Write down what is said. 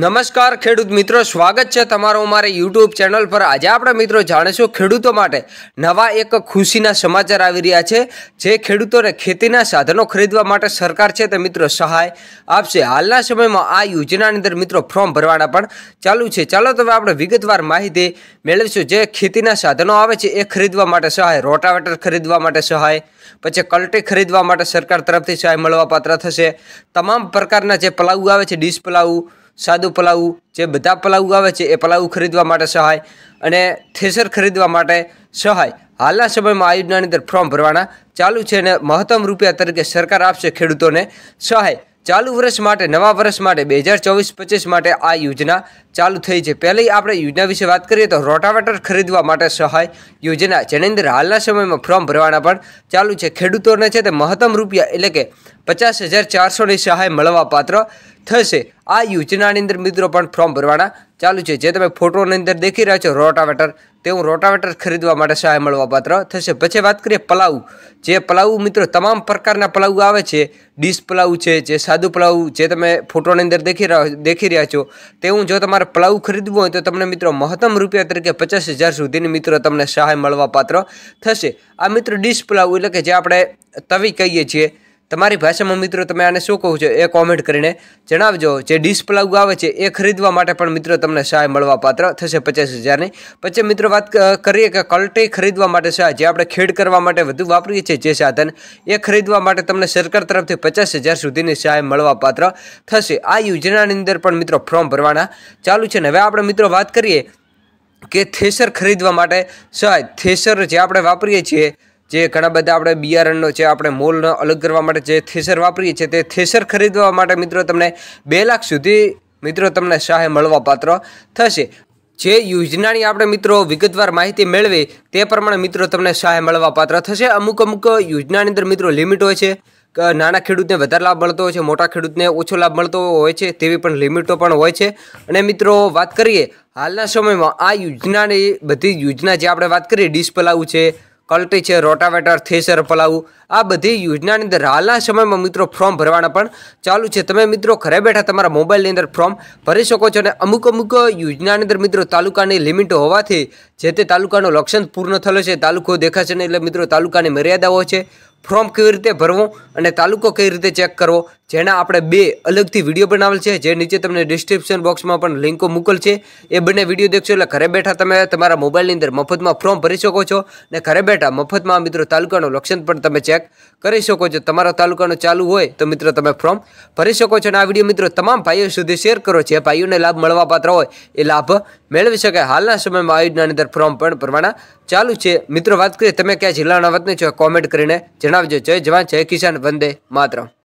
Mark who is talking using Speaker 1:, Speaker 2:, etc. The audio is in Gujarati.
Speaker 1: નમસ્કાર ખેડૂત મિત્રો સ્વાગત છે તમારું અમારી યુટ્યુબ ચેનલ પર આજે આપણે મિત્રો જાણીશું ખેડૂતો માટે નવા એક ખુશીના સમાચાર આવી રહ્યા છે જે ખેડૂતોને ખેતીના સાધનો ખરીદવા માટે સરકાર છે તે મિત્રો સહાય આપશે હાલના સમયમાં આ યોજનાની અંદર મિત્રો ફોર્મ ભરવાના પણ ચાલુ છે ચાલો તમે આપણે વિગતવાર માહિતી મેળવીશું જે ખેતીના સાધનો આવે છે એ ખરીદવા માટે સહાય રોટાવેટર ખરીદવા માટે સહાય પછી કલ્ટી ખરીદવા માટે સરકાર તરફથી સહાય મળવાપાત્ર થશે તમામ પ્રકારના જે પલાઉ આવે છે ડીશ પલાઉ સાદું પલાવું જે બધા પલાવું આવે છે એ પલાવું ખરીદવા માટે સહાય અને થેસર ખરીદવા માટે સહાય હાલના સમયમાં આ યોજનાની અંદર ફોર્મ ભરવાના ચાલુ છે અને મહત્તમ રૂપિયા તરીકે સરકાર આપશે ખેડૂતોને સહાય ચાલુ વર્ષ માટે નવા વર્ષ માટે બે હજાર ચોવીસ પચીસ માટે આ યોજના ચાલુ થઈ છે પહેલી આપણે યોજના વિશે વાત કરીએ તો રોટાવેટર ખરીદવા માટે સહાય યોજના જેની અંદર હાલના સમયમાં ફોર્મ ભરવાના પણ ચાલુ છે ખેડૂતોને છે તે મહત્તમ રૂપિયા એટલે કે પચાસ હજાર ચારસોની સહાય મળવાપાત્ર થશે આ યોજનાની અંદર મિત્રો પણ ફોર્મ ભરવાના ચાલુ છે જે તમે ફોટોની અંદર દેખી રહ્યા છો રોટાવેટર તેવું રોટાવેટર ખરીદવા માટે સહાય મળવા પાત્ર થશે પછી વાત કરીએ પલાઉ જે પલાવ મિત્રો તમામ પ્રકારના પલાવ આવે છે ડીશ પલાઉ છે જે સાદું પલાઉ જે તમે ફોટોની અંદર દેખી રહ્યા દેખી રહ્યા છો તેવું જો તમારે પલાવ ખરીદવું હોય તો તમને મિત્રો મહત્તમ રૂપિયા તરીકે પચાસ હજાર સુધીની મિત્રો તમને સહાય મળવા પાત્ર થશે આ મિત્રો ડીશ પલાઉ એટલે કે જે આપણે તવી કહીએ છીએ તમારી ભાષામાં મિત્રો તમે આને શું કહું છો એ કોમેન્ટ કરીને જણાવજો જે ડિશ પ્લગ આવે છે એ ખરીદવા માટે પણ મિત્રો તમને સહાય મળવા પાત્ર થશે પચાસ હજારની પછી મિત્રો વાત કરીએ કે કલટી ખરીદવા માટે સહાય જે આપણે ખેડ કરવા માટે વધુ વાપરીએ છીએ જે સાધન એ ખરીદવા માટે તમને સરકાર તરફથી પચાસ હજાર સુધીની સહાય મળવાપાત્ર થશે આ યોજનાની અંદર પણ મિત્રો ફોર્મ ભરવાના ચાલુ છે ને હવે આપણે મિત્રો વાત કરીએ કે થેસર ખરીદવા માટે સહાય થેસર જે આપણે વાપરીએ છીએ જે ઘણા બધા આપણે બિયારણનો છે આપણે મોલનો અલગ કરવા માટે જે થેસર વાપરીએ છીએ તે થેસર ખરીદવા માટે મિત્રો તમને બે લાખ સુધી મિત્રો તમને સહાય મળવાપાત્ર થશે જે યોજનાની આપણે મિત્રો વિગતવાર માહિતી મેળવી તે પ્રમાણે મિત્રો તમને સહાય મળવાપાત્ર થશે અમુક અમુક યોજનાની અંદર મિત્રો લિમિટ હોય છે નાના ખેડૂતને વધારે લાભ મળતો હોય છે મોટા ખેડૂતને ઓછો લાભ મળતો હોય છે તેવી પણ લિમિટો પણ હોય છે અને મિત્રો વાત કરીએ હાલના સમયમાં આ યોજનાની બધી યોજના જે આપણે વાત કરીએ ડિસ્પલાવું છે પલટી છે રોટાવેટર થેસર પલાવવું આ બધી યોજનાની અંદર હાલના સમયમાં મિત્રો ફોર્મ ભરવાના પણ ચાલુ છે તમે મિત્રો ઘરે બેઠા તમારા મોબાઈલની અંદર ફોર્મ ભરી શકો છો અને અમુક અમુક યોજનાની અંદર મિત્રો તાલુકાની લિમિટ હોવાથી જે તે તાલુકાનો લક્ષણ પૂર્ણ થયેલો છે તાલુકો દેખાશે ને એટલે મિત્રો તાલુકાની મર્યાદાઓ છે ફોર્મ કેવી રીતે ભરવું અને તાલુકો કઈ રીતે ચેક કરવો જેના આપણે બે અલગથી વિડીયો બનાવેલ છે જે નીચે તમને ડિસ્ક્રિપ્શન બોક્સમાં પણ લિંકો મોકલ છે એ બંને વિડીયો દેખશો એટલે ઘરે બેઠા તમે તમારા મોબાઈલની અંદર મફતમાં ફોર્મ ભરી શકો છો અને ઘરે બેઠા મફતમાં મિત્રો તાલુકાનું લક્ષણ પણ તમે ચેક કરી શકો છો તમારા તાલુકાનું ચાલુ હોય તો મિત્રો તમે ફોર્મ ભરી શકો છો અને આ વિડીયો મિત્રો તમામ ભાઈઓ સુધી શેર કરો જે ભાઈઓને લાભ મળવા પાત્ર હોય એ લાભ મેળવી શકાય હાલના સમયમાં આ યોજનાની અંદર ફોર્મ પણ ભરવાના ચાલુ છે મિત્રો વાત કરીએ તમે કયા જિલ્લાના વતની છો કોમેન્ટ કરીને જણાવી જણાવજો જય જવાન જય કિસાન વંદે માતરમ